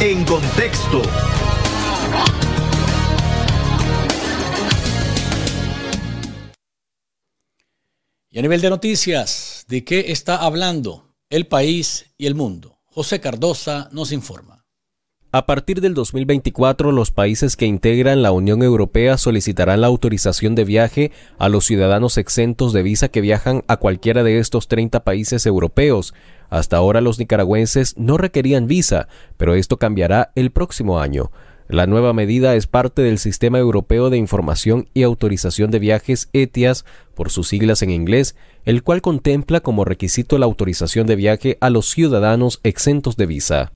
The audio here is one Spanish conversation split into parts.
En contexto. Y a nivel de noticias, ¿de qué está hablando el país y el mundo? José Cardosa nos informa. A partir del 2024, los países que integran la Unión Europea solicitarán la autorización de viaje a los ciudadanos exentos de visa que viajan a cualquiera de estos 30 países europeos, hasta ahora los nicaragüenses no requerían visa, pero esto cambiará el próximo año. La nueva medida es parte del Sistema Europeo de Información y Autorización de Viajes ETIAS, por sus siglas en inglés, el cual contempla como requisito la autorización de viaje a los ciudadanos exentos de visa.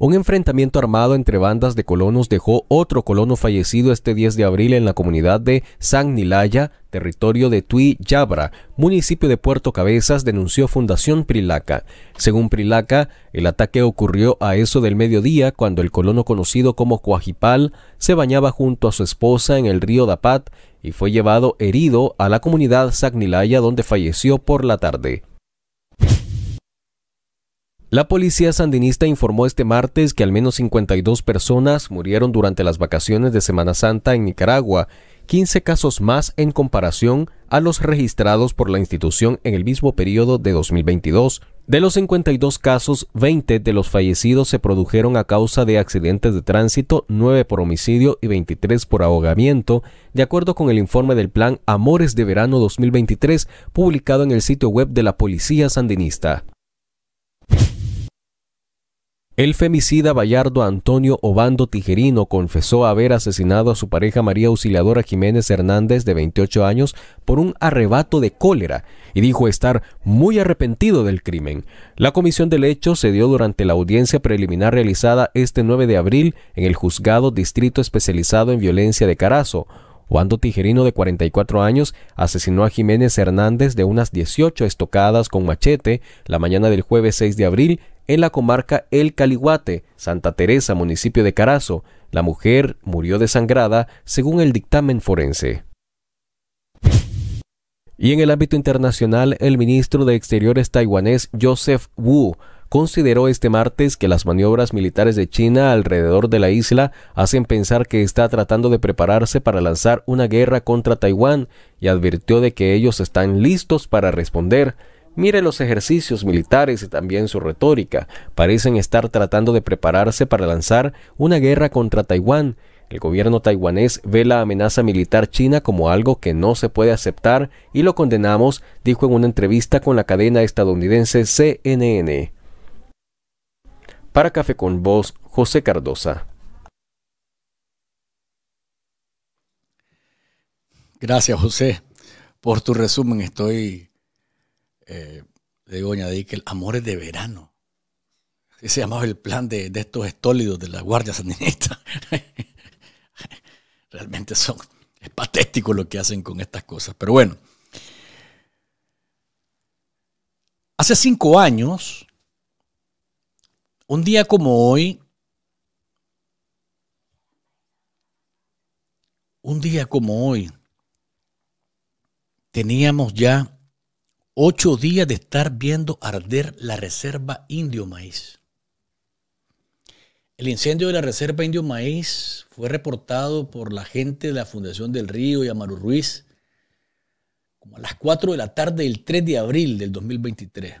Un enfrentamiento armado entre bandas de colonos dejó otro colono fallecido este 10 de abril en la comunidad de San territorio de Tui Yabra, municipio de Puerto Cabezas, denunció Fundación Prilaca. Según Prilaca, el ataque ocurrió a eso del mediodía cuando el colono conocido como Coajipal se bañaba junto a su esposa en el río Dapat y fue llevado herido a la comunidad Sagnilaya donde falleció por la tarde. La policía sandinista informó este martes que al menos 52 personas murieron durante las vacaciones de Semana Santa en Nicaragua, 15 casos más en comparación a los registrados por la institución en el mismo periodo de 2022. De los 52 casos, 20 de los fallecidos se produjeron a causa de accidentes de tránsito, 9 por homicidio y 23 por ahogamiento, de acuerdo con el informe del Plan Amores de Verano 2023, publicado en el sitio web de la Policía Sandinista. El femicida Bayardo Antonio Obando Tijerino confesó haber asesinado a su pareja María Auxiliadora Jiménez Hernández, de 28 años, por un arrebato de cólera y dijo estar muy arrepentido del crimen. La comisión del hecho se dio durante la audiencia preliminar realizada este 9 de abril en el juzgado Distrito Especializado en Violencia de Carazo. Obando Tijerino, de 44 años, asesinó a Jiménez Hernández de unas 18 estocadas con machete la mañana del jueves 6 de abril en la comarca El Calihuate, Santa Teresa, municipio de Carazo. La mujer murió desangrada, según el dictamen forense. Y en el ámbito internacional, el ministro de Exteriores taiwanés Joseph Wu consideró este martes que las maniobras militares de China alrededor de la isla hacen pensar que está tratando de prepararse para lanzar una guerra contra Taiwán y advirtió de que ellos están listos para responder. Mire los ejercicios militares y también su retórica. Parecen estar tratando de prepararse para lanzar una guerra contra Taiwán. El gobierno taiwanés ve la amenaza militar china como algo que no se puede aceptar y lo condenamos, dijo en una entrevista con la cadena estadounidense CNN. Para Café con Voz, José Cardosa. Gracias, José, por tu resumen. Estoy eh, le digo, añadir que el amor es de verano. ese se llamaba el plan de, estos estólidos de la Guardia Sandinista. Realmente son, es patético lo que hacen con estas cosas. Pero bueno, hace cinco años, un día como hoy, un día como hoy, teníamos ya Ocho días de estar viendo arder la reserva Indio Maíz. El incendio de la reserva Indio Maíz fue reportado por la gente de la Fundación del Río y Amaru Ruiz como a las 4 de la tarde del 3 de abril del 2023.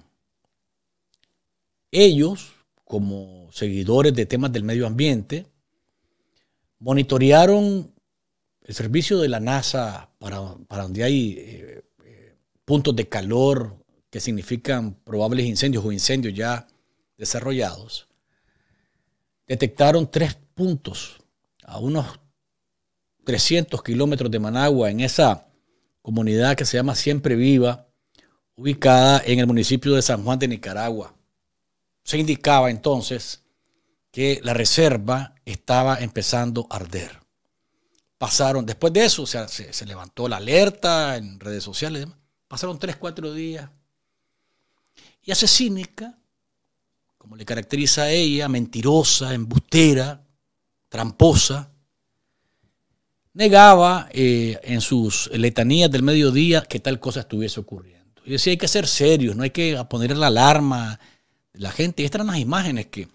Ellos, como seguidores de temas del medio ambiente, monitorearon el servicio de la NASA para, donde hay eh, puntos de calor que significan probables incendios o incendios ya desarrollados, detectaron tres puntos a unos 300 kilómetros de Managua, en esa comunidad que se llama Siempre Viva, ubicada en el municipio de San Juan de Nicaragua. Se indicaba entonces que la reserva estaba empezando a arder. Pasaron, después de eso, se, se, levantó la alerta en redes sociales. Y Pasaron tres, cuatro días. Y hace cínica, como le caracteriza a ella, mentirosa, embustera, tramposa. Negaba eh, en sus letanías del mediodía que tal cosa estuviese ocurriendo. Y decía, hay que ser serios, no hay que poner la alarma de la gente. Y estas eran las imágenes que,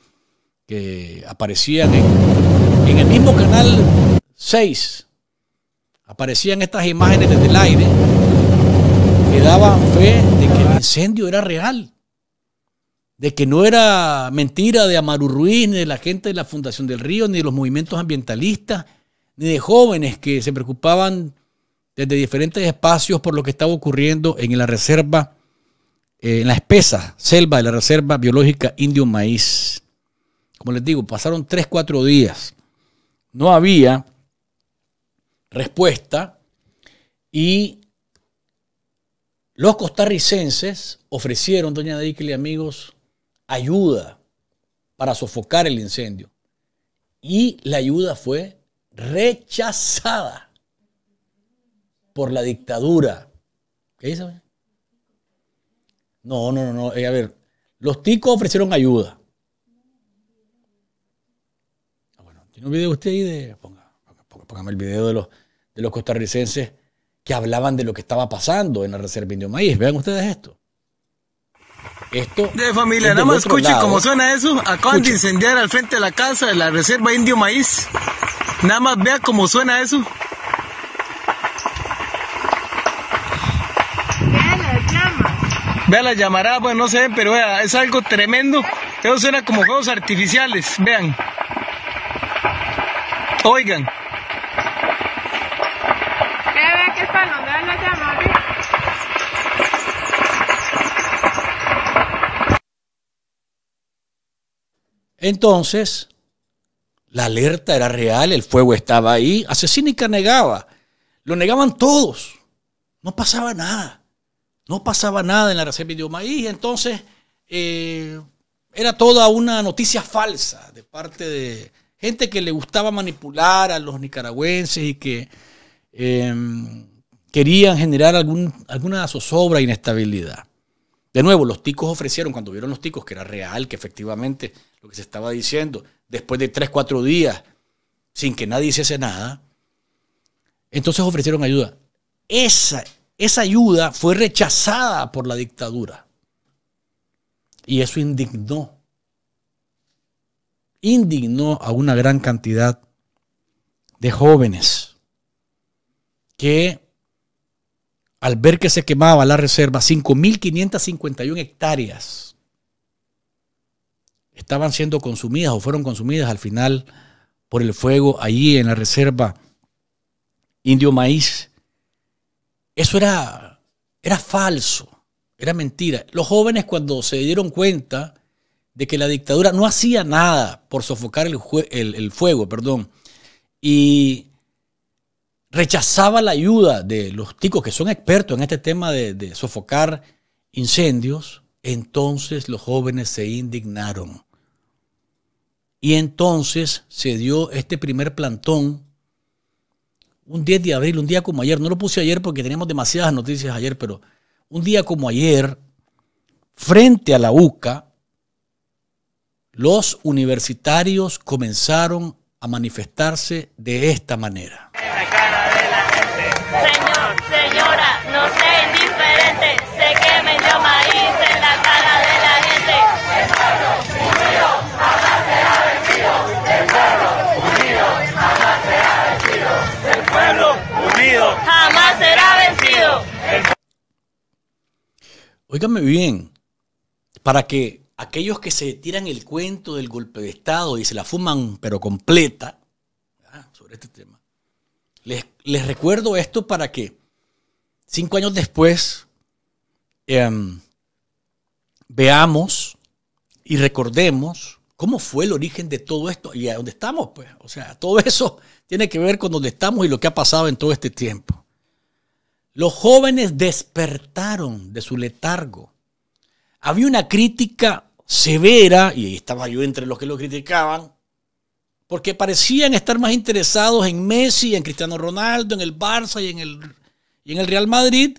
aparecían en, en el mismo canal 6. Aparecían estas imágenes desde el aire que daban fe de que el incendio era real, de que no era mentira de Amaru Ruiz, ni de la gente de la Fundación del Río, ni de los movimientos ambientalistas, ni de jóvenes que se preocupaban desde diferentes espacios por lo que estaba ocurriendo en la reserva, eh, en la espesa selva de la reserva biológica Indio Maíz. Como les digo, pasaron tres, cuatro días. No había respuesta y los costarricenses ofrecieron, doña Deikel y amigos, ayuda para sofocar el incendio. Y la ayuda fue rechazada por la dictadura. ¿Qué dice? No, no, no, no. Eh, a ver, los ticos ofrecieron ayuda. Ah, bueno, tiene un video usted ahí de. Póngame el video de los costarricenses que hablaban de lo que estaba pasando en la Reserva Indio Maíz. Vean ustedes esto. Esto. De familia, nada más escuchen cómo suena eso. Acaban de incendiar al frente de la casa de la Reserva Indio Maíz. Nada más vean cómo suena eso. vean la llamaradas pues, Vean bueno, no se ven, pero es algo tremendo. Eso suena como juegos artificiales, vean. Oigan. Entonces, la alerta era real, el fuego estaba ahí. Asesínica negaba, lo negaban todos. No pasaba nada. No pasaba nada en la reserva de maíz. Entonces, eh, era toda una noticia falsa de parte de gente que le gustaba manipular a los nicaragüenses y que eh, querían generar alguna zozobra e inestabilidad. De nuevo, los ticos ofrecieron, cuando vieron los ticos, que era real, que efectivamente lo que se estaba diciendo, después de tres, cuatro días, sin que nadie hiciese nada, entonces ofrecieron ayuda. Esa, esa ayuda fue rechazada por la dictadura. Y eso indignó. Indignó a una gran cantidad de jóvenes que al ver que se quemaba la reserva, 5.551 hectáreas estaban siendo consumidas o fueron consumidas al final por el fuego allí en la reserva Indio Maíz. Eso era, era falso, era mentira. Los jóvenes cuando se dieron cuenta de que la dictadura no hacía nada por sofocar el, el fuego, perdón, y rechazaba la ayuda de los ticos que son expertos en este tema de, sofocar incendios, entonces los jóvenes se indignaron. Y entonces se dio este primer plantón, un 10 de abril, un día como ayer, no lo puse ayer porque teníamos demasiadas noticias ayer, pero un día como ayer, frente a la UCA, los universitarios comenzaron a manifestarse de esta manera. se quemen yo maíz en la cara de la gente. El pueblo unido jamás será vencido. El pueblo unido jamás será vencido. El pueblo unido jamás será vencido. Óigame bien, para que aquellos que se tiran el cuento del golpe de Estado y se la fuman pero completa sobre este tema, les, les recuerdo esto para que cinco años después Em, veamos y recordemos cómo fue el origen de todo esto y a dónde estamos, pues. O sea, todo eso tiene que ver con dónde estamos y lo que ha pasado en todo este tiempo. Los jóvenes despertaron de su letargo. Había una crítica severa, y estaba yo entre los que lo criticaban, porque parecían estar más interesados en Messi, en Cristiano Ronaldo, en el Barça y en el, y en el Real Madrid,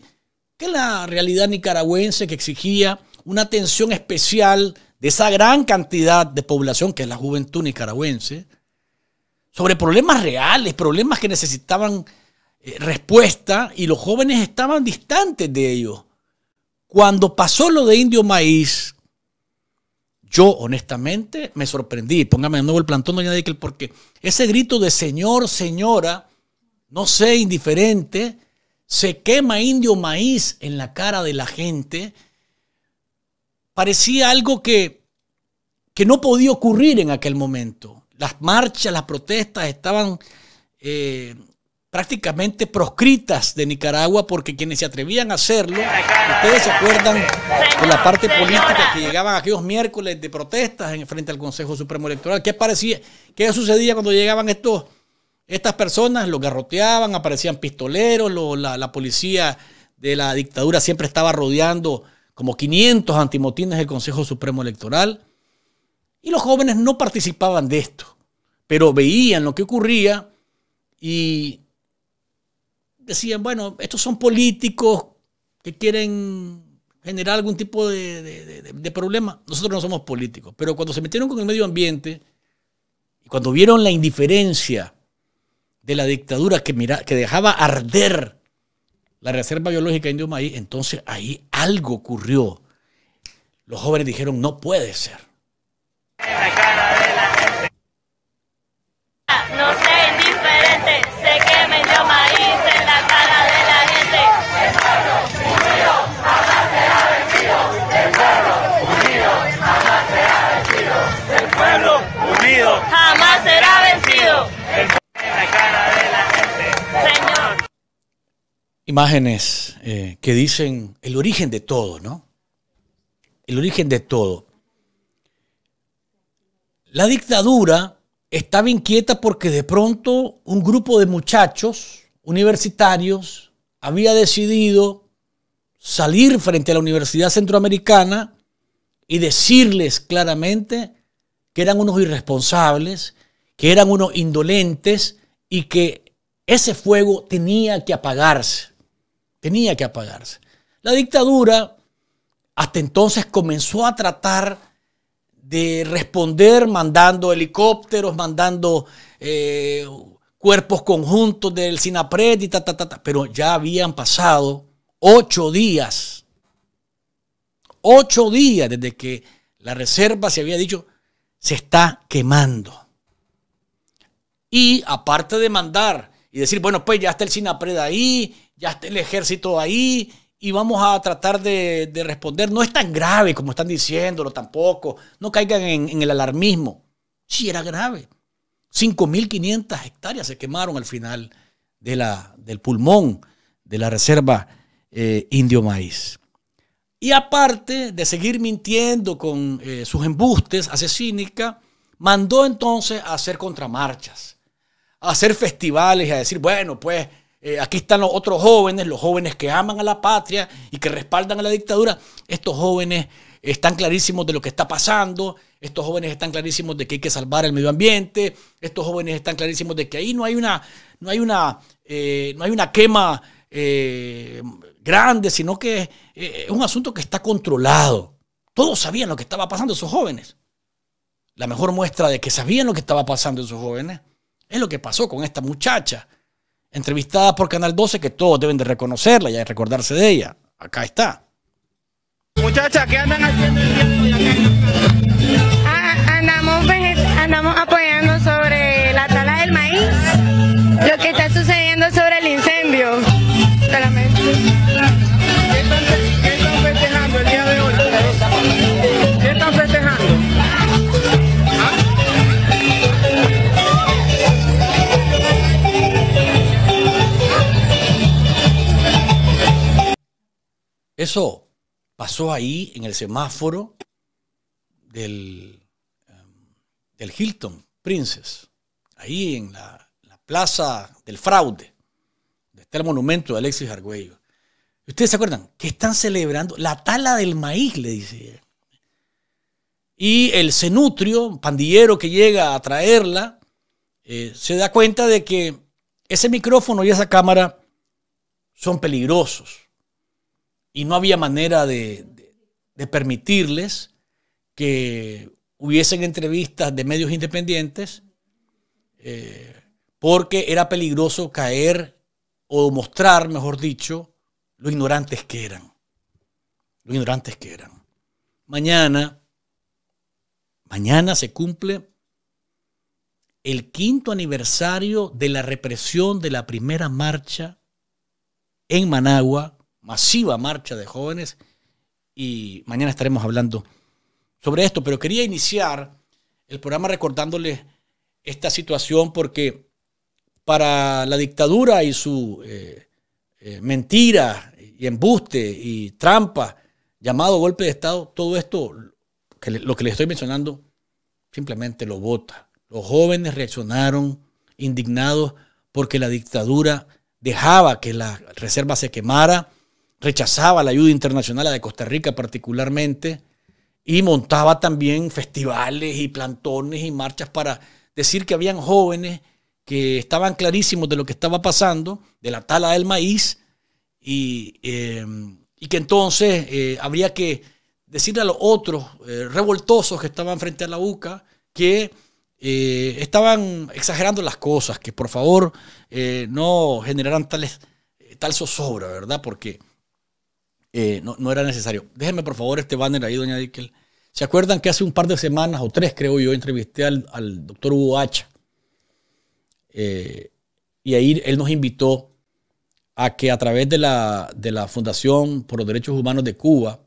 que la realidad nicaragüense que exigía una atención especial de esa gran cantidad de población que es la juventud nicaragüense, sobre problemas reales, problemas que necesitaban eh, respuesta y los jóvenes estaban distantes de ellos. Cuando pasó lo de Indio Maíz, yo honestamente me sorprendí. Póngame de nuevo el plantón, doña el porque ese grito de señor, señora, no sé, indiferente, se quema indio maíz en la cara de la gente, parecía algo que, que no podía ocurrir en aquel momento. Las marchas, las protestas estaban eh, prácticamente proscritas de Nicaragua porque quienes se atrevían a hacerlo, ustedes se acuerdan de la parte política que llegaban aquellos miércoles de protestas en frente al Consejo Supremo Electoral, que parecía? ¿Qué sucedía cuando llegaban estos estas personas los garroteaban, aparecían pistoleros, la, policía de la dictadura siempre estaba rodeando como 500 antimotines del Consejo Supremo Electoral. Y los jóvenes no participaban de esto, pero veían lo que ocurría y decían, bueno, estos son políticos que quieren generar algún tipo de, de problema. Nosotros no somos políticos, pero cuando se metieron con el medio ambiente y cuando vieron la indiferencia de la dictadura que, mira, que dejaba arder la Reserva Biológica Indio Maíz, entonces ahí algo ocurrió. Los jóvenes dijeron, no puede ser. imágenes eh, que dicen el origen de todo, ¿no? El origen de todo. La dictadura estaba inquieta porque de pronto un grupo de muchachos universitarios había decidido salir frente a la Universidad Centroamericana y decirles claramente que eran unos irresponsables, que eran unos indolentes y que ese fuego tenía que apagarse tenía que apagarse. La dictadura hasta entonces comenzó a tratar de responder mandando helicópteros, mandando eh, cuerpos conjuntos del SINAPRED y ta, ta, Pero ya habían pasado ocho días. Ocho días desde que la reserva se había dicho se está quemando. Y aparte de mandar y decir, bueno, pues ya está el SINAPRED ahí ya está el ejército ahí y vamos a tratar de, responder. No es tan grave como están diciéndolo tampoco. No caigan en, el alarmismo. Sí, era grave. 5.500 hectáreas se quemaron al final de la, del pulmón de la reserva eh, Indio Maíz. Y aparte de seguir mintiendo con eh, sus embustes, cínica, mandó entonces a hacer contramarchas, a hacer festivales y a decir, bueno, pues eh, aquí están los otros jóvenes, los jóvenes que aman a la patria y que respaldan a la dictadura. Estos jóvenes están clarísimos de lo que está pasando, estos jóvenes están clarísimos de que hay que salvar el medio ambiente, estos jóvenes están clarísimos de que ahí no hay una, no hay una, eh, no hay una quema eh, grande, sino que es un asunto que está controlado. Todos sabían lo que estaba pasando esos jóvenes. La mejor muestra de que sabían lo que estaba pasando esos jóvenes es lo que pasó con esta muchacha entrevistada por Canal 12 que todos deben de reconocerla y recordarse de ella. Acá está. Muchachas, ¿qué andan haciendo ah, andamos, pues, andamos apoyando sobre la tala del maíz, lo que está sucediendo. Eso pasó ahí en el semáforo del, em, del Hilton Princess, ahí en la, plaza del fraude, donde está el monumento de Alexis Arguello. ¿Ustedes se acuerdan? Que están celebrando la tala del maíz, le dice Y el cenutrio, pandillero que llega a traerla, eh, se da cuenta de que ese micrófono y esa cámara son peligrosos y no había manera de, permitirles que hubiesen entrevistas de medios independientes eh, porque era peligroso caer o mostrar, mejor dicho, lo ignorantes que eran. Lo ignorantes que eran. Mañana, mañana se cumple el quinto aniversario de la represión de la primera marcha en Managua masiva marcha de jóvenes y mañana estaremos hablando sobre esto, pero quería iniciar el programa recordándoles esta situación porque para la dictadura y su eh, eh, mentira y embuste y trampa llamado golpe de Estado, todo esto, que lo que les estoy mencionando, simplemente lo vota. Los jóvenes reaccionaron indignados porque la dictadura dejaba que la reserva se quemara, rechazaba la ayuda internacional, la de Costa Rica particularmente, y montaba también festivales y plantones y marchas para decir que habían jóvenes que estaban clarísimos de lo que estaba pasando, de la tala del maíz, y, em, y que entonces eh, habría que decirle a los otros eh, revoltosos que estaban frente a la UCA que eh, estaban exagerando las cosas, que por favor no generaran tales, tal zozobra, ¿verdad? Porque eh, no, era necesario. Déjenme por favor este banner ahí, doña Dickel. ¿Se acuerdan que hace un par de semanas o tres, creo yo, entrevisté al, doctor Hugo Hacha? Eh, y ahí él nos invitó a que a través de la, Fundación por los Derechos Humanos de Cuba,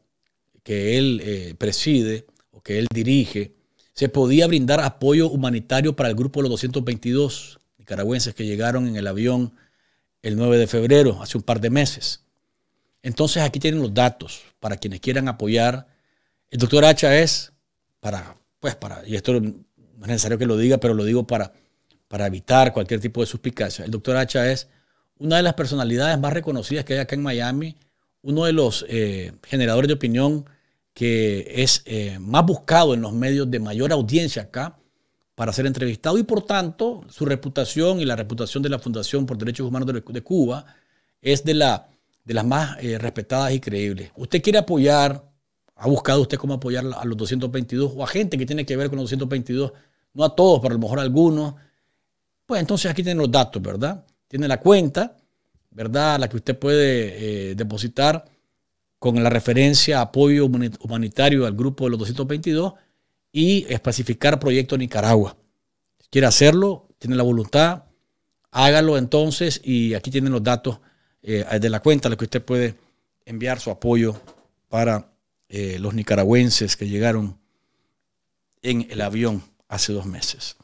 que él eh, preside o que él dirige, se podía brindar apoyo humanitario para el grupo de los 222 nicaragüenses que llegaron en el avión el 9 de febrero, hace un par de meses. Entonces aquí tienen los datos para quienes quieran apoyar. El doctor Hacha es para, pues para, y esto no es necesario que lo diga, pero lo digo para, para evitar cualquier tipo de suspicacia. El doctor Hacha es una de las personalidades más reconocidas que hay acá en Miami, uno de los eh, generadores de opinión que es eh, más buscado en los medios de mayor audiencia acá para ser entrevistado y por tanto su reputación y la reputación de la Fundación por Derechos Humanos de Cuba es de la de las más eh, respetadas y creíbles. Usted quiere apoyar, ha buscado usted cómo apoyar a los 222 o a gente que tiene que ver con los 222, no a todos, pero a lo mejor a algunos. Pues entonces aquí tienen los datos, ¿verdad? Tiene la cuenta, ¿verdad? La que usted puede eh, depositar con la referencia apoyo humanitario al grupo de los 222 y especificar proyecto Nicaragua. quiere hacerlo, tiene la voluntad, hágalo entonces y aquí tienen los datos eh, de la cuenta a la que usted puede enviar su apoyo para eh, los nicaragüenses que llegaron en el avión hace dos meses.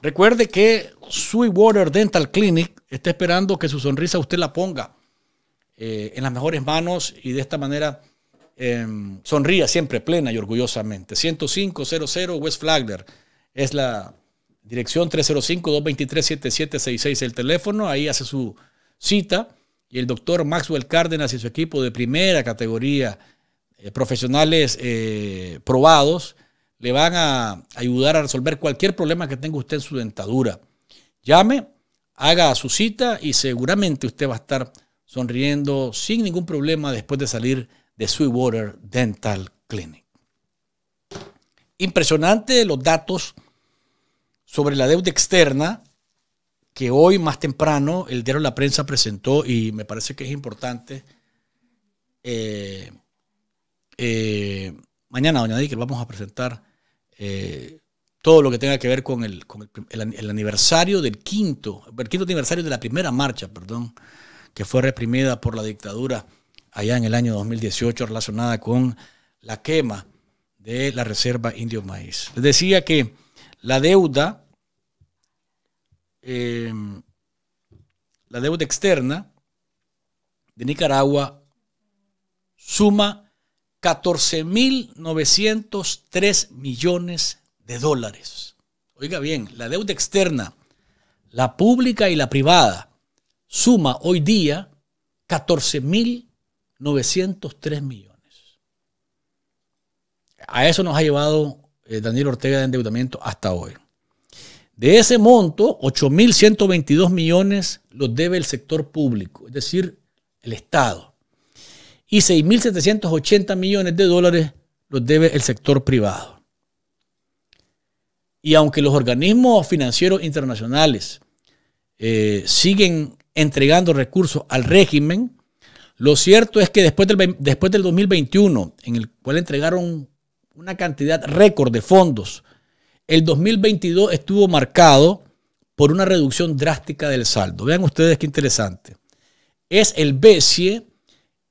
Recuerde que Sweetwater Dental Clinic está esperando que su sonrisa usted la ponga eh, en las mejores manos y de esta manera em, sonría siempre plena y orgullosamente. 10500 West Flagler es la dirección 305-223-7766 el teléfono. Ahí hace su cita y el doctor Maxwell Cárdenas y su equipo de primera categoría, eh, profesionales eh, probados, le van a ayudar a resolver cualquier problema que tenga usted en su dentadura. Llame, haga su cita y seguramente usted va a estar sonriendo sin ningún problema después de salir de Sweetwater Dental Clinic. Impresionante los datos sobre la deuda externa que hoy más temprano el diario La Prensa presentó y me parece que es importante. Eh, eh, mañana, doña que vamos a presentar eh, todo lo que tenga que ver con, el, el, aniversario del quinto, el quinto aniversario de la primera marcha, perdón, que fue reprimida por la dictadura allá en el año 2018 relacionada con la quema de la reserva Indio Maíz. Les decía que la deuda Em, la deuda externa de Nicaragua suma 14.903 millones de dólares. Oiga bien, la deuda externa, la pública y la privada, suma hoy día 14.903 millones. A eso nos ha llevado eh, Daniel Ortega de endeudamiento hasta hoy. De ese monto, 8.122 millones los debe el sector público, es decir, el Estado. Y 6.780 millones de dólares los debe el sector privado. Y aunque los organismos financieros internacionales eh, siguen entregando recursos al régimen, lo cierto es que después después del 2021, en el cual entregaron una cantidad récord de fondos el 2022 estuvo marcado por una reducción drástica del saldo. Vean ustedes qué interesante. Es el BCE,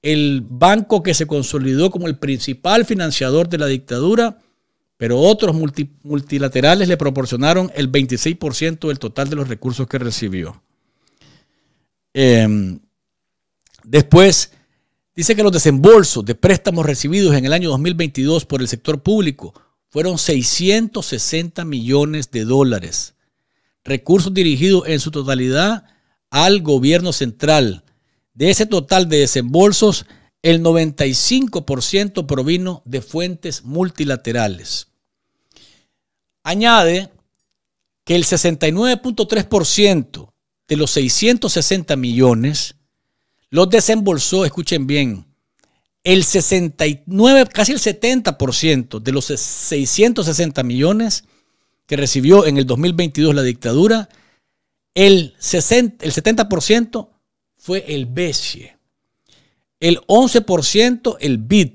el banco que se consolidó como el principal financiador de la dictadura, pero otros multilaterales le proporcionaron el 26% del total de los recursos que recibió. Em, después, dice que los desembolsos de préstamos recibidos en el año 2022 por el sector público fueron 660 millones de dólares, recursos dirigidos en su totalidad al gobierno central. De ese total de desembolsos, el 95% provino de fuentes multilaterales. Añade que el 69.3% de los 660 millones los desembolsó, escuchen bien, el 69, casi el 70% de los 660 millones que recibió en el 2022 la dictadura, el, el 70% fue el BESIE, el 11% el BID,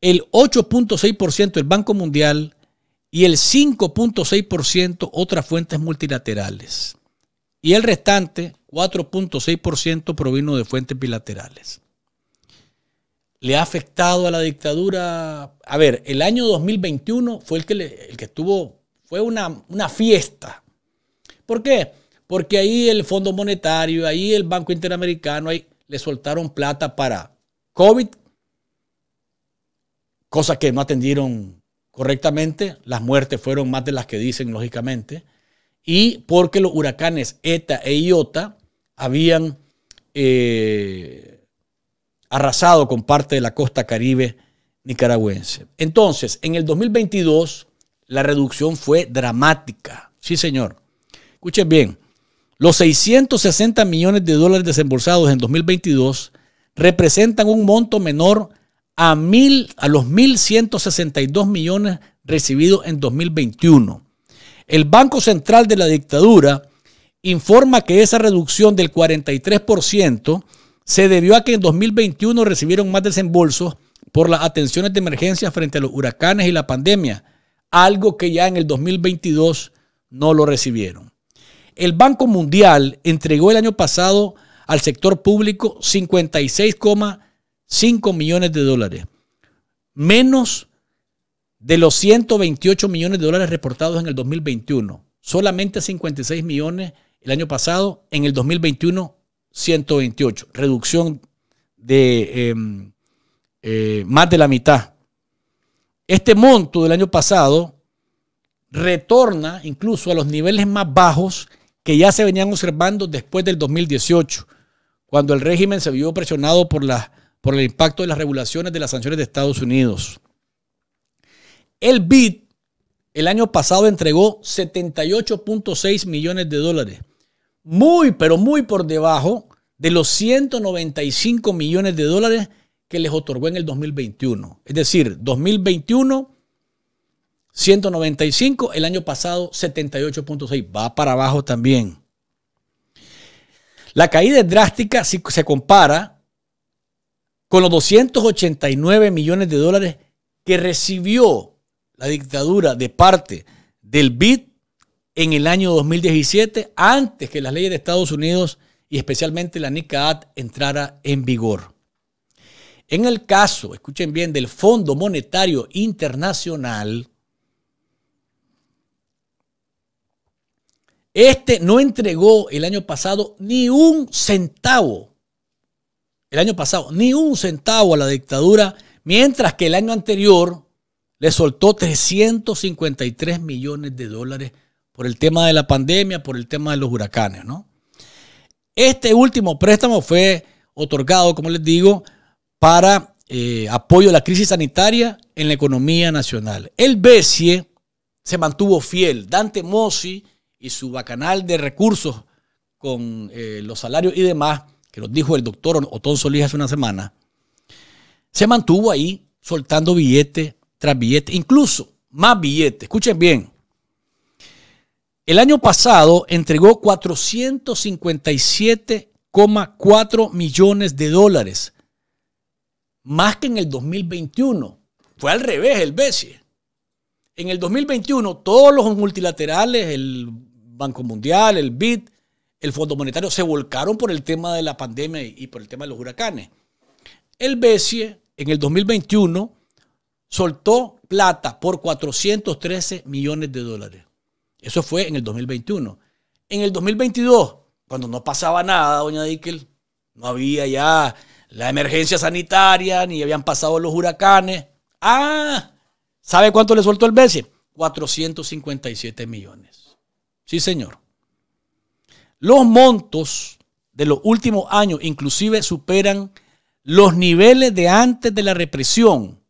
el 8.6% el Banco Mundial y el 5.6% otras fuentes multilaterales. Y el restante, 4.6%, provino de fuentes bilaterales le ha afectado a la dictadura. A ver, el año 2021 fue el que, el que estuvo, fue una, fiesta. ¿Por qué? Porque ahí el Fondo Monetario, ahí el Banco Interamericano, ahí le soltaron plata para COVID, cosas que no atendieron correctamente, las muertes fueron más de las que dicen, lógicamente, y porque los huracanes ETA e IOTA habían eh, arrasado con parte de la costa caribe nicaragüense. Entonces, en el 2022 la reducción fue dramática. Sí, señor. Escuchen bien, los 660 millones de dólares desembolsados en 2022 representan un monto menor a, mil, a los 1.162 millones recibidos en 2021. El Banco Central de la Dictadura informa que esa reducción del 43% se debió a que en 2021 recibieron más desembolsos por las atenciones de emergencia frente a los huracanes y la pandemia, algo que ya en el 2022 no lo recibieron. El Banco Mundial entregó el año pasado al sector público 56,5 millones de dólares, menos de los 128 millones de dólares reportados en el 2021, solamente 56 millones el año pasado, en el 2021 128, reducción de em, eh, más de la mitad. Este monto del año pasado retorna incluso a los niveles más bajos que ya se venían observando después del 2018, cuando el régimen se vio presionado por, la, por el impacto de las regulaciones de las sanciones de Estados Unidos. El BID el año pasado entregó 78.6 millones de dólares muy, pero muy por debajo de los 195 millones de dólares que les otorgó en el 2021. Es decir, 2021, 195, el año pasado 78.6, va para abajo también. La caída es drástica si se compara con los 289 millones de dólares que recibió la dictadura de parte del BID en el año 2017, antes que las leyes de Estados Unidos y especialmente la NICAAT entrara en vigor. En el caso, escuchen bien, del Fondo Monetario Internacional, este no entregó el año pasado ni un centavo, el año pasado, ni un centavo a la dictadura, mientras que el año anterior le soltó 353 millones de dólares por el tema de la pandemia, por el tema de los huracanes, ¿no? Este último préstamo fue otorgado, como les digo, para eh, apoyo a la crisis sanitaria en la economía nacional. El BESIE se mantuvo fiel. Dante Mossi y su bacanal de recursos con eh, los salarios y demás, que nos dijo el doctor Otón Solís hace una semana, se mantuvo ahí soltando billete tras billete, incluso más billete. Escuchen bien, el año pasado entregó 457,4 millones de dólares, más que en el 2021. Fue al revés el BCE. En el 2021 todos los multilaterales, el Banco Mundial, el BID, el Fondo Monetario se volcaron por el tema de la pandemia y por el tema de los huracanes. El BCE en el 2021 soltó plata por 413 millones de dólares. Eso fue en el 2021. En el 2022, cuando no pasaba nada, doña Dickel, no había ya la emergencia sanitaria, ni habían pasado los huracanes. Ah, ¿sabe cuánto le soltó el BCE? 457 millones. Sí, señor. Los montos de los últimos años inclusive superan los niveles de antes de la represión.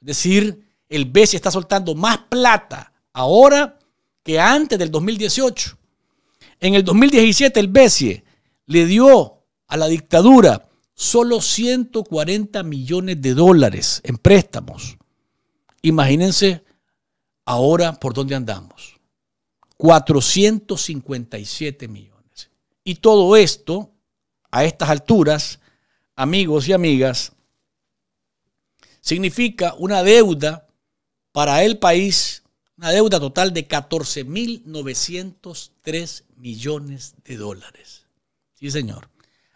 Es decir, el BCE está soltando más plata ahora que antes del 2018, en el 2017 el BCE le dio a la dictadura solo 140 millones de dólares en préstamos. Imagínense ahora por dónde andamos. 457 millones. Y todo esto, a estas alturas, amigos y amigas, significa una deuda para el país una deuda total de 14.903 millones de dólares. Sí, señor.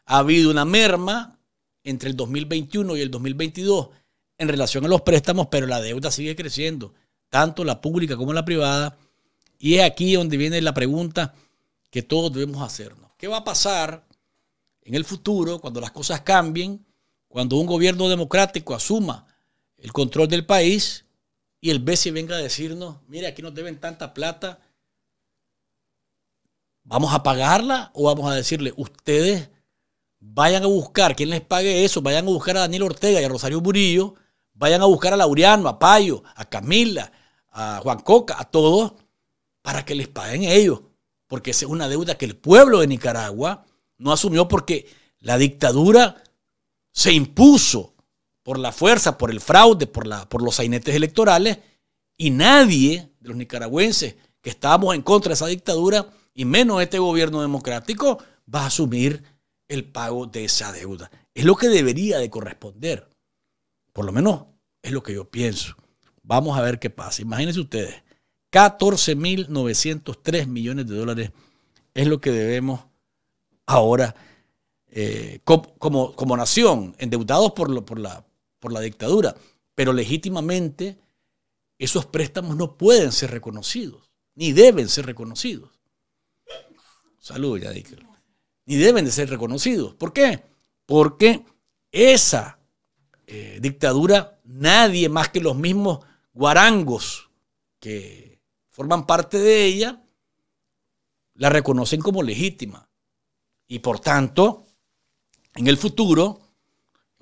Ha habido una merma entre el 2021 y el 2022 en relación a los préstamos, pero la deuda sigue creciendo, tanto la pública como la privada. Y es aquí donde viene la pregunta que todos debemos hacernos. ¿Qué va a pasar en el futuro cuando las cosas cambien, cuando un gobierno democrático asuma el control del país y el BCE venga a decirnos, mire, aquí nos deben tanta plata, ¿vamos a pagarla o vamos a decirle, ustedes vayan a buscar, quién les pague eso? Vayan a buscar a Daniel Ortega y a Rosario Burillo, vayan a buscar a Laureano, a Payo, a Camila, a Juan Coca, a todos, para que les paguen ellos, porque esa es una deuda que el pueblo de Nicaragua no asumió porque la dictadura se impuso por la fuerza, por el fraude, por, la, por los sainetes electorales, y nadie de los nicaragüenses que estábamos en contra de esa dictadura, y menos este gobierno democrático, va a asumir el pago de esa deuda. Es lo que debería de corresponder. Por lo menos es lo que yo pienso. Vamos a ver qué pasa. Imagínense ustedes, 14.903 millones de dólares es lo que debemos ahora eh, como, como, nación, endeudados por, por, la, por la dictadura, pero legítimamente esos préstamos no pueden ser reconocidos, ni deben ser reconocidos. Salud, ya Ni deben de ser reconocidos. ¿Por qué? Porque esa eh, dictadura, nadie más que los mismos guarangos que forman parte de ella, la reconocen como legítima. Y por tanto, en el futuro,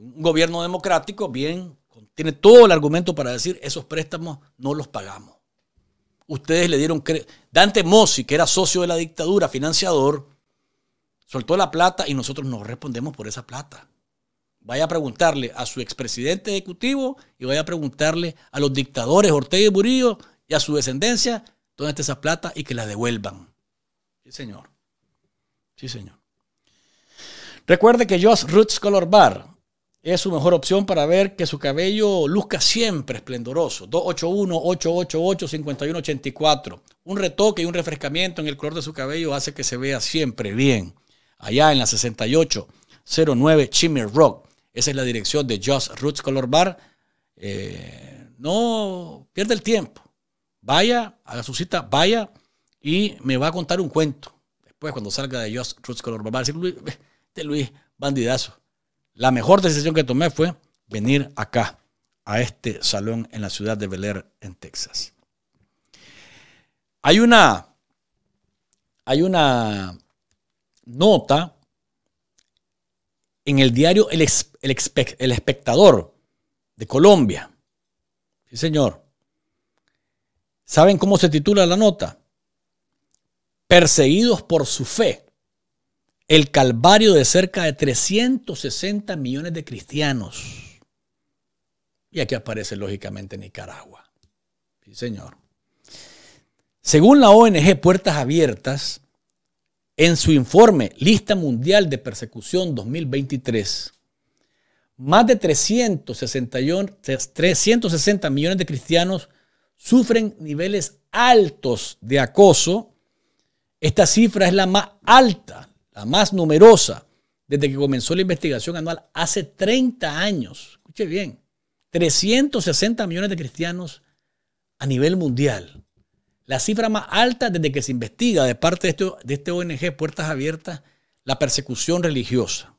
un gobierno democrático, bien, tiene todo el argumento para decir esos préstamos no los pagamos. Ustedes le dieron Dante Mossi, que era socio de la dictadura, financiador, soltó la plata y nosotros nos respondemos por esa plata. Vaya a preguntarle a su expresidente ejecutivo y vaya a preguntarle a los dictadores Ortega y Burillo y a su descendencia dónde está esa plata y que la devuelvan. Sí, señor. Sí, señor. Recuerde que Josh Roots Color Bar es su mejor opción para ver que su cabello luzca siempre esplendoroso. 281-888-5184. Un retoque y un refrescamiento en el color de su cabello hace que se vea siempre bien. Allá en la 6809 Chimney Rock. Esa es la dirección de Just Roots Color Bar. Eh, no pierda el tiempo. Vaya, haga su cita, vaya y me va a contar un cuento. Después, cuando salga de Just Roots Color Bar, decir, Luis, este bandidazo la mejor decisión que tomé fue venir acá, a este salón en la ciudad de Bel Air, en Texas. Hay una, hay una nota en el diario El, el Espectador de Colombia. Sí, señor. ¿Saben cómo se titula la nota? Perseguidos por su fe el calvario de cerca de 360 millones de cristianos. Y aquí aparece lógicamente Nicaragua. Sí, señor. Según la ONG Puertas Abiertas, en su informe Lista Mundial de Persecución 2023, más de 360 millones de cristianos sufren niveles altos de acoso. Esta cifra es la más alta la más numerosa desde que comenzó la investigación anual hace 30 años. Escuche bien, 360 millones de cristianos a nivel mundial. La cifra más alta desde que se investiga de parte de este, de este ONG Puertas Abiertas la persecución religiosa.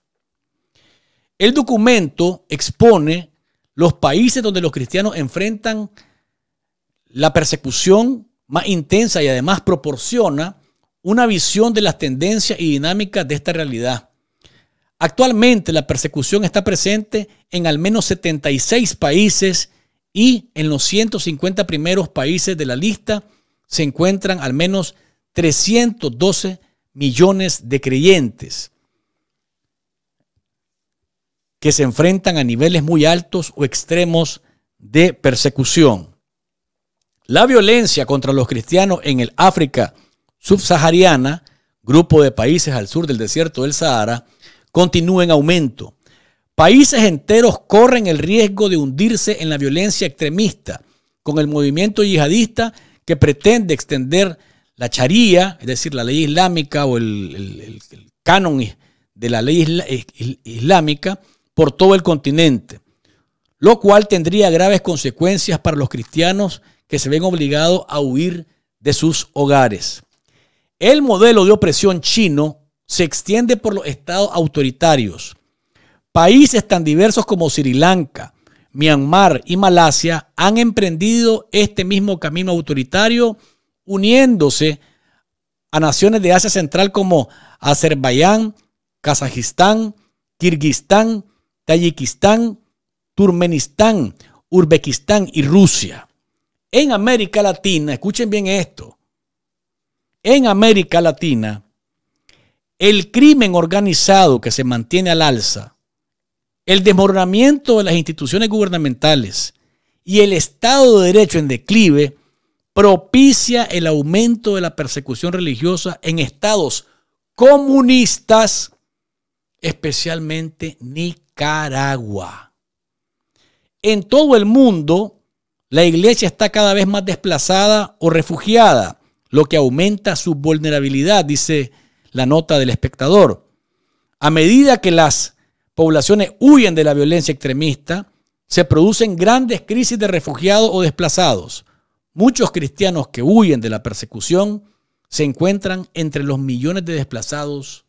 El documento expone los países donde los cristianos enfrentan la persecución más intensa y además proporciona una visión de las tendencias y dinámicas de esta realidad. Actualmente la persecución está presente en al menos 76 países y en los 150 primeros países de la lista se encuentran al menos 312 millones de creyentes que se enfrentan a niveles muy altos o extremos de persecución. La violencia contra los cristianos en el África subsahariana, grupo de países al sur del desierto del Sahara, continúa en aumento. Países enteros corren el riesgo de hundirse en la violencia extremista con el movimiento yihadista que pretende extender la charía, es decir, la ley islámica o el, canon de la ley islámica por todo el continente, lo cual tendría graves consecuencias para los cristianos que se ven obligados a huir de sus hogares. El modelo de opresión chino se extiende por los estados autoritarios. Países tan diversos como Sri Lanka, Myanmar y Malasia han emprendido este mismo camino autoritario uniéndose a naciones de Asia Central como Azerbaiyán, Kazajistán, Kirguistán, Tayikistán, Turmenistán, Uzbekistán y Rusia. En América Latina, escuchen bien esto, en América Latina, el crimen organizado que se mantiene al alza, el desmoronamiento de las instituciones gubernamentales y el Estado de Derecho en declive propicia el aumento de la persecución religiosa en estados comunistas, especialmente Nicaragua. En todo el mundo, la iglesia está cada vez más desplazada o refugiada lo que aumenta su vulnerabilidad, dice la nota del espectador. A medida que las poblaciones huyen de la violencia extremista, se producen grandes crisis de refugiados o desplazados. Muchos cristianos que huyen de la persecución se encuentran entre los millones de desplazados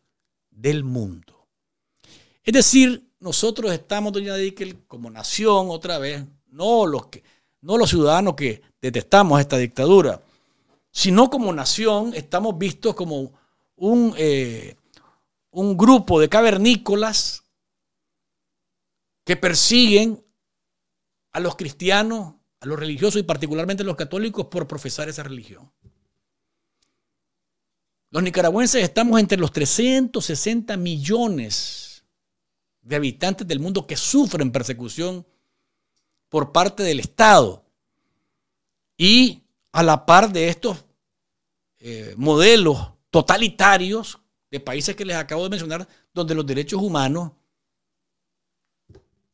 del mundo. Es decir, nosotros estamos, doña Dickel, como nación otra vez, no los, no los ciudadanos que detestamos esta dictadura, sino como nación estamos vistos como un, eh, un grupo de cavernícolas que persiguen a los cristianos, a los religiosos y particularmente a los católicos por profesar esa religión. Los nicaragüenses estamos entre los 360 millones de habitantes del mundo que sufren persecución por parte del Estado. Y a la par de estos eh, modelos totalitarios de países que les acabo de mencionar, donde los derechos humanos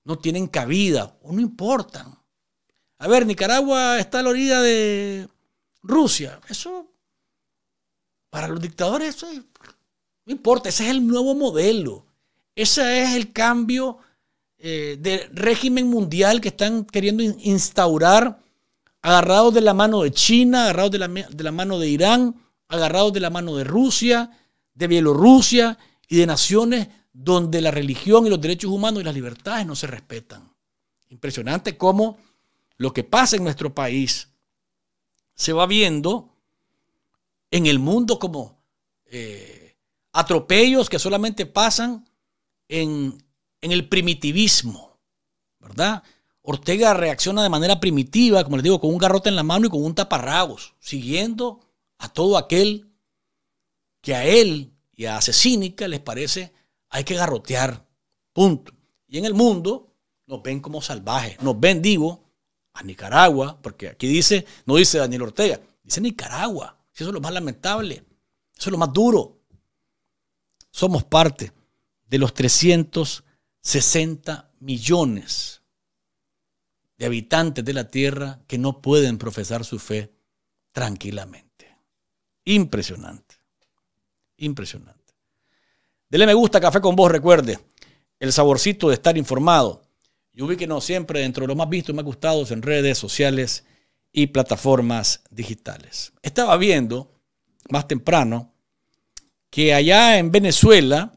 no tienen cabida o no importan. A ver, Nicaragua está a la orilla de Rusia. Eso, para los dictadores, no importa. Ese es el nuevo modelo. Ese es el cambio del eh, de régimen mundial que están queriendo instaurar agarrados de la mano de China, agarrados de la, mano de Irán, agarrados de la mano de Rusia, de Bielorrusia y de naciones donde la religión y los derechos humanos y las libertades no se respetan. Impresionante cómo lo que pasa en nuestro país se va viendo en el mundo como eh, atropellos que solamente pasan en, en el primitivismo, ¿verdad? Ortega reacciona de manera primitiva, como les digo, con un garrote en la mano y con un taparrabos, siguiendo a todo aquel que a él y a Asesínica les parece hay que garrotear. Punto. Y en el mundo nos ven como salvajes. Nos ven, digo, a Nicaragua, porque aquí dice, no dice Daniel Ortega, dice Nicaragua. Eso es lo más lamentable. Eso es lo más duro. Somos parte de los 360 millones de habitantes de la tierra que no pueden profesar su fe tranquilamente. Impresionante. Impresionante. Dele me gusta Café con Vos, recuerde, el saborcito de estar informado. Y ubíquenos siempre dentro de los más vistos y más gustados en redes sociales y plataformas digitales. Estaba viendo más temprano que allá en Venezuela,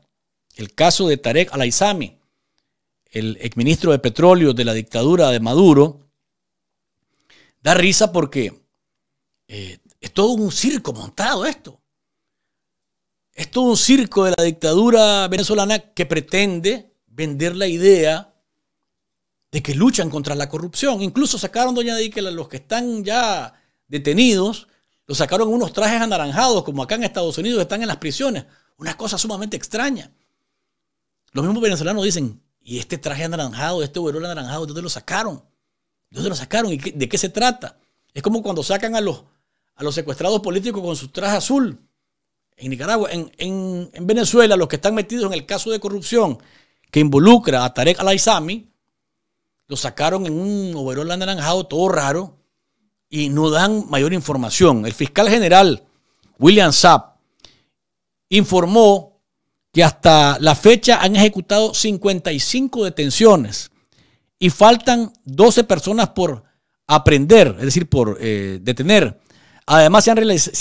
el caso de Tarek Alaizami, el exministro de petróleo de la dictadura de Maduro, da risa porque eh, es todo un circo montado esto. Es todo un circo de la dictadura venezolana que pretende vender la idea de que luchan contra la corrupción. Incluso sacaron, doña que los que están ya detenidos, los sacaron unos trajes anaranjados, como acá en Estados Unidos están en las prisiones. Una cosa sumamente extraña. Los mismos venezolanos dicen, ¿y este traje anaranjado, este overol anaranjado, dónde lo sacaron? ¿Dónde lo sacaron? ¿Y de qué se trata? Es como cuando sacan a los, a los secuestrados políticos con su traje azul en Nicaragua. En, en, Venezuela, los que están metidos en el caso de corrupción que involucra a Tarek Al-Aizami, lo sacaron en un overol anaranjado, todo raro, y no dan mayor información. El fiscal general William Sapp informó que hasta la fecha han ejecutado 55 detenciones y faltan 12 personas por aprender, es decir, por eh, detener. Además, se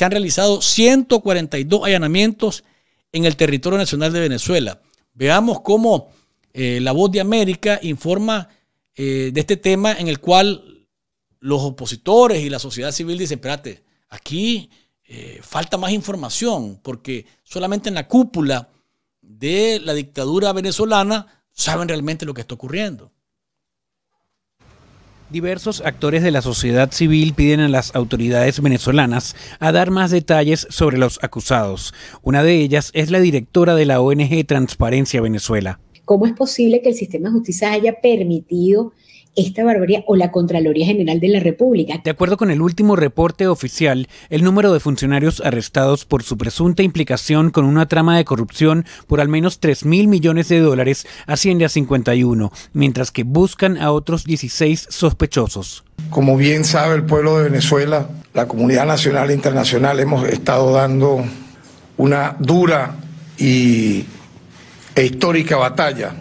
han, realizado 142 allanamientos en el territorio nacional de Venezuela. Veamos cómo eh, La Voz de América informa eh, de este tema en el cual los opositores y la sociedad civil dicen, espérate, aquí falta más información, porque solamente en la cúpula de la dictadura venezolana saben realmente lo que está ocurriendo. Diversos actores de la sociedad civil piden a las autoridades venezolanas a dar más detalles sobre los acusados. Una de ellas es la directora de la ONG Transparencia Venezuela. ¿Cómo es posible que el sistema de justicia haya permitido esta barbaridad o la Contraloría General de la República. De acuerdo con el último reporte oficial, el número de funcionarios arrestados por su presunta implicación con una trama de corrupción por al menos 3 mil millones de dólares asciende a 51, mientras que buscan a otros 16 sospechosos. Como bien sabe el pueblo de Venezuela, la comunidad nacional e internacional hemos estado dando una dura y, e histórica batalla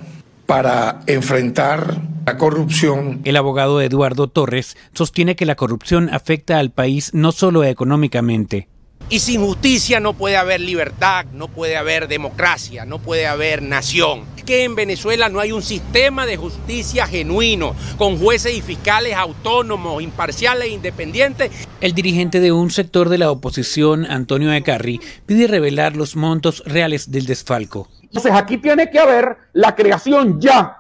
para enfrentar la corrupción. El abogado Eduardo Torres sostiene que la corrupción afecta al país no solo económicamente. Y sin justicia no puede haber libertad, no puede haber democracia, no puede haber nación. que en Venezuela no hay un sistema de justicia genuino, con jueces y fiscales autónomos, imparciales e independientes. El dirigente de un sector de la oposición, Antonio Ecarri, pide revelar los montos reales del desfalco. Entonces aquí tiene que haber la creación ya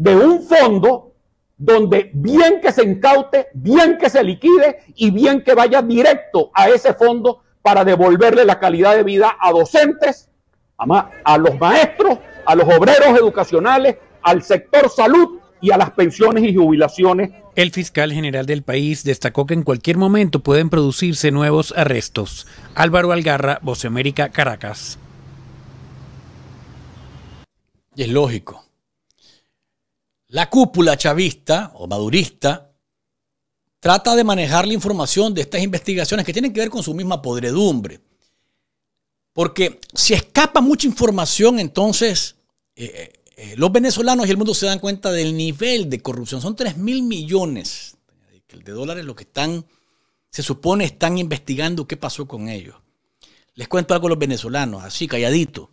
de un fondo donde bien que se incaute, bien que se liquide y bien que vaya directo a ese fondo para devolverle la calidad de vida a docentes, a, los maestros, a los obreros educacionales, al sector salud y a las pensiones y jubilaciones. El fiscal general del país destacó que en cualquier momento pueden producirse nuevos arrestos. Álvaro Algarra, Voceamérica, Caracas. Y es lógico, la cúpula chavista o madurista trata de manejar la información de estas investigaciones que tienen que ver con su misma podredumbre. Porque si escapa mucha información, entonces eh, eh, eh, los venezolanos y el mundo se dan cuenta del nivel de corrupción. Son 3 mil millones de dólares los que están, se supone, están investigando qué pasó con ellos. Les cuento algo a los venezolanos, así calladito.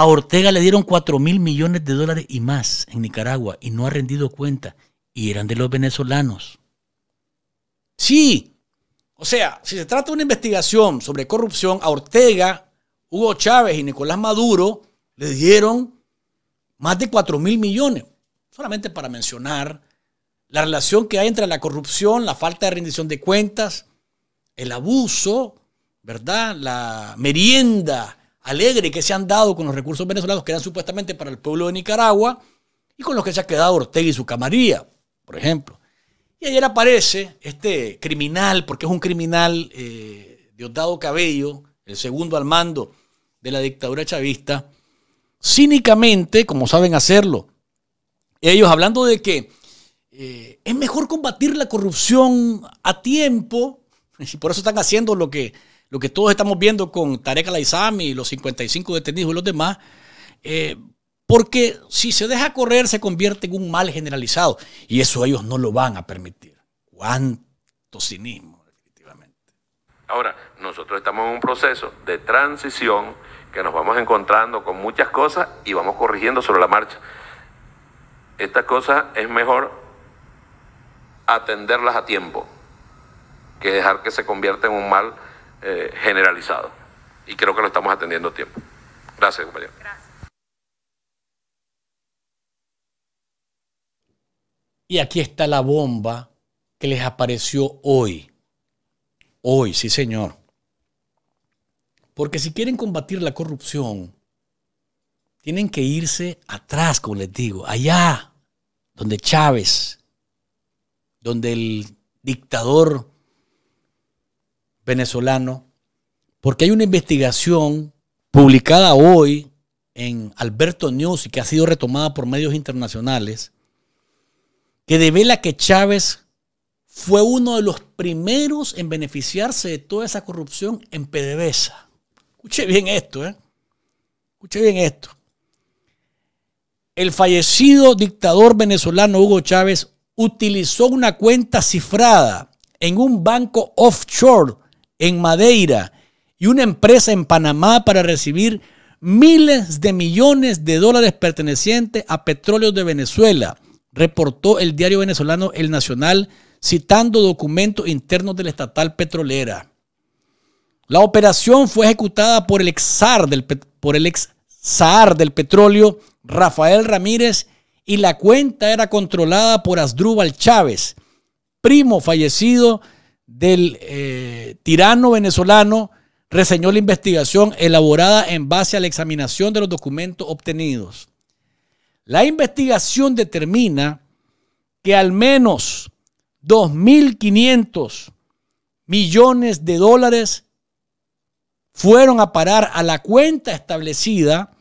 A Ortega le dieron 4 mil millones de dólares y más en Nicaragua y no ha rendido cuenta. Y eran de los venezolanos. Sí. O sea, si se trata de una investigación sobre corrupción, a Ortega, Hugo Chávez y Nicolás Maduro le dieron más de 4 mil millones. Solamente para mencionar la relación que hay entre la corrupción, la falta de rendición de cuentas, el abuso, ¿verdad? La merienda alegre que se han dado con los recursos venezolanos que eran supuestamente para el pueblo de Nicaragua y con los que se ha quedado Ortega y su camarilla, por ejemplo. Y ayer aparece este criminal, porque es un criminal, eh, Diosdado Cabello, el segundo al mando de la dictadura chavista, cínicamente, como saben hacerlo, ellos hablando de que eh, es mejor combatir la corrupción a tiempo, y por eso están haciendo lo que lo que todos estamos viendo con Tarek al y los 55 detenidos y los demás, eh, porque si se deja correr se convierte en un mal generalizado y eso ellos no lo van a permitir. Cuánto cinismo, efectivamente Ahora, nosotros estamos en un proceso de transición que nos vamos encontrando con muchas cosas y vamos corrigiendo sobre la marcha. Estas cosa es mejor atenderlas a tiempo que dejar que se convierta en un mal eh, generalizado. Y creo que lo estamos atendiendo a tiempo. Gracias, compañero. Gracias. Y aquí está la bomba que les apareció hoy. Hoy, sí señor. Porque si quieren combatir la corrupción, tienen que irse atrás, como les digo, allá, donde Chávez, donde el dictador venezolano, porque hay una investigación publicada hoy en Alberto News y que ha sido retomada por medios internacionales, que devela que Chávez fue uno de los primeros en beneficiarse de toda esa corrupción en PDVSA. Escuche bien esto, ¿eh? Escuche bien esto. El fallecido dictador venezolano Hugo Chávez utilizó una cuenta cifrada en un banco offshore en Madeira y una empresa en Panamá para recibir miles de millones de dólares pertenecientes a petróleo de Venezuela, reportó el diario venezolano El Nacional citando documentos internos de la estatal petrolera. La operación fue ejecutada por el ex del, por el del petróleo Rafael Ramírez y la cuenta era controlada por Asdrúbal Chávez, primo fallecido del eh, tirano venezolano reseñó la investigación elaborada en base a la examinación de los documentos obtenidos. La investigación determina que al menos 2.500 millones de dólares fueron a parar a la cuenta establecida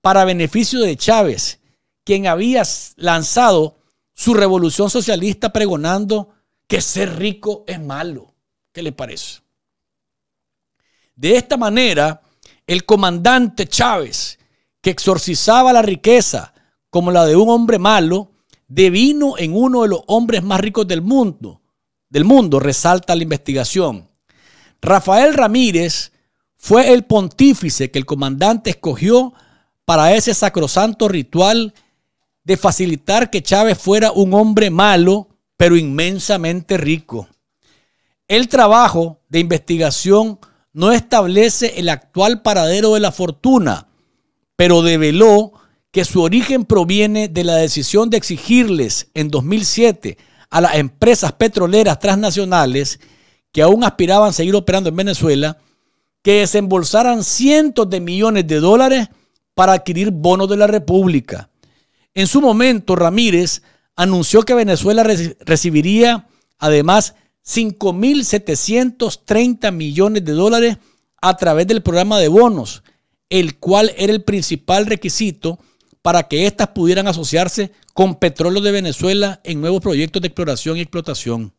para beneficio de Chávez, quien había lanzado su revolución socialista pregonando que ser rico es malo. ¿Qué le parece? De esta manera, el comandante Chávez, que exorcizaba la riqueza como la de un hombre malo, devino en uno de los hombres más ricos del mundo, del mundo, resalta la investigación. Rafael Ramírez fue el pontífice que el comandante escogió para ese sacrosanto ritual de facilitar que Chávez fuera un hombre malo pero inmensamente rico. El trabajo de investigación no establece el actual paradero de la fortuna, pero develó que su origen proviene de la decisión de exigirles en 2007 a las empresas petroleras transnacionales que aún aspiraban a seguir operando en Venezuela que desembolsaran cientos de millones de dólares para adquirir bonos de la República. En su momento, Ramírez anunció que Venezuela recibiría además 5.730 millones de dólares a través del programa de bonos, el cual era el principal requisito para que éstas pudieran asociarse con petróleo de Venezuela en nuevos proyectos de exploración y explotación.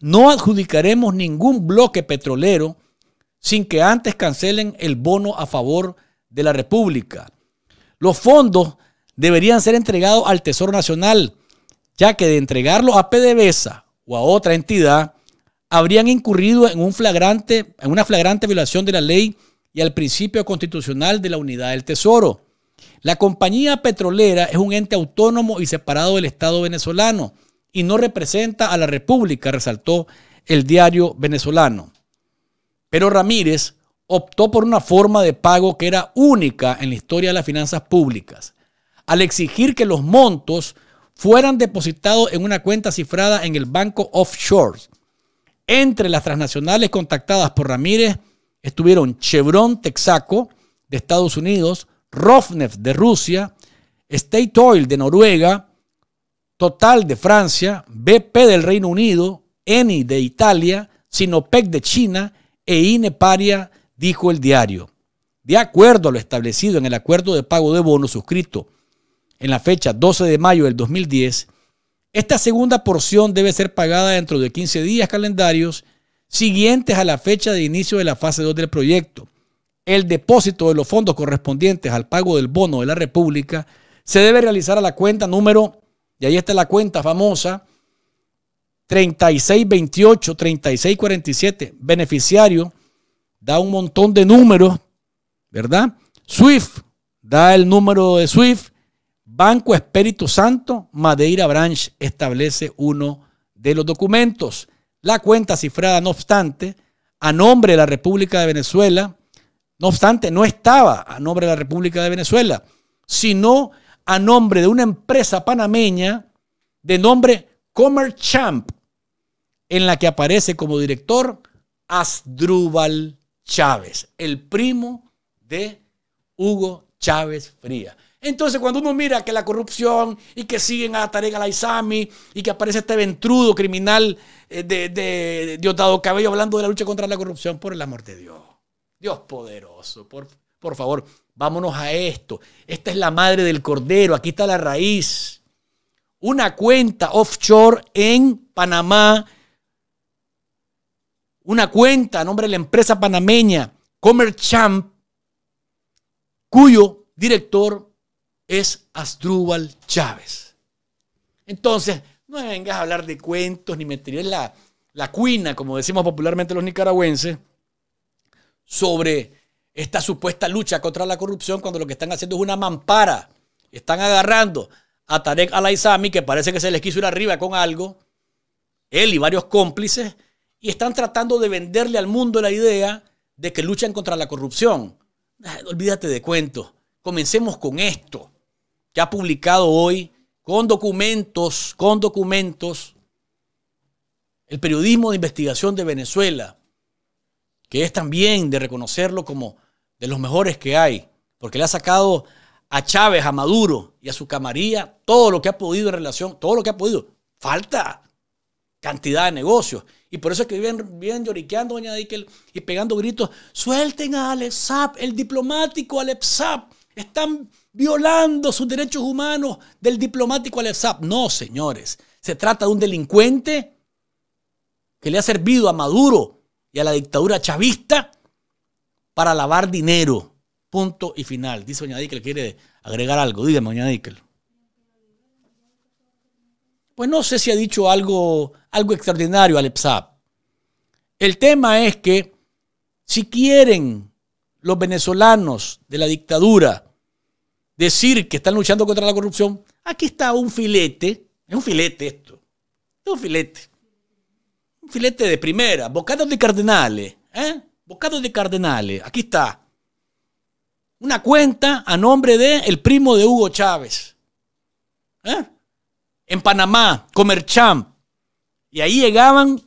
No adjudicaremos ningún bloque petrolero sin que antes cancelen el bono a favor de la República. Los fondos deberían ser entregados al Tesoro Nacional, ya que de entregarlo a PDVSA o a otra entidad, habrían incurrido en, en una flagrante violación de la ley y al principio constitucional de la unidad del Tesoro. La compañía petrolera es un ente autónomo y separado del Estado venezolano y no representa a la República, resaltó el diario venezolano. Pero Ramírez optó por una forma de pago que era única en la historia de las finanzas públicas al exigir que los montos fueran depositados en una cuenta cifrada en el banco offshore. Entre las transnacionales contactadas por Ramírez estuvieron Chevron Texaco de Estados Unidos, Rosneft de Rusia, State Oil de Noruega, Total de Francia, BP del Reino Unido, Eni de Italia, Sinopec de China e Ineparia, dijo el diario. De acuerdo a lo establecido en el acuerdo de pago de bonos suscrito en la fecha 12 de mayo del 2010, esta segunda porción debe ser pagada dentro de 15 días calendarios siguientes a la fecha de inicio de la fase 2 del proyecto. El depósito de los fondos correspondientes al pago del bono de la República se debe realizar a la cuenta número, y ahí está la cuenta famosa, 3628-3647. Beneficiario da un montón de números, ¿verdad? SWIFT da el número de SWIFT Banco Espíritu Santo, Madeira Branch establece uno de los documentos. La cuenta cifrada, no obstante, a nombre de la República de Venezuela, no obstante, no estaba a nombre de la República de Venezuela, sino a nombre de una empresa panameña de nombre Comerchamp, en la que aparece como director Asdrúbal Chávez, el primo de Hugo Chávez Fría. Entonces, cuando uno mira que la corrupción y que siguen a Tarek Al-Aizami y que aparece este ventrudo criminal eh, de, de, Diosdado Cabello hablando de la lucha contra la corrupción, por el amor de Dios. Dios poderoso, por, por favor, vámonos a esto. Esta es la madre del cordero, aquí está la raíz. Una cuenta offshore en Panamá, una cuenta a nombre de la empresa panameña Comerchamp, cuyo director es Asdrúbal Chávez. Entonces, no me vengas a hablar de cuentos ni me tires la, cuina, como decimos popularmente los nicaragüenses, sobre esta supuesta lucha contra la corrupción cuando lo que están haciendo es una mampara. Están agarrando a Tarek al que parece que se les quiso ir arriba con algo, él y varios cómplices, y están tratando de venderle al mundo la idea de que luchan contra la corrupción. Olvídate de cuentos. Comencemos con esto que ha publicado hoy con documentos, con documentos, el periodismo de investigación de Venezuela, que es también de reconocerlo como de los mejores que hay, porque le ha sacado a Chávez, a Maduro y a su camarilla todo lo que ha podido en relación, todo lo que ha podido. Falta cantidad de negocios. Y por eso es que vienen lloriqueando, doña y pegando gritos, suelten a Alexap, el diplomático Alexap, están violando sus derechos humanos del diplomático al No, señores, se trata de un delincuente que le ha servido a Maduro y a la dictadura chavista para lavar dinero. Punto y final. Dice doña Dickel, quiere agregar algo. Dígame, doña Pues no sé si ha dicho algo, algo extraordinario al El tema es que si quieren los venezolanos de la dictadura decir que están luchando contra la corrupción, aquí está un filete, es un filete esto, es un filete, un filete de primera, bocados de cardenales, ¿eh? bocados de cardenales, aquí está. Una cuenta a nombre de el primo de Hugo Chávez. ¿Eh? En Panamá, Comercham. Y ahí llegaban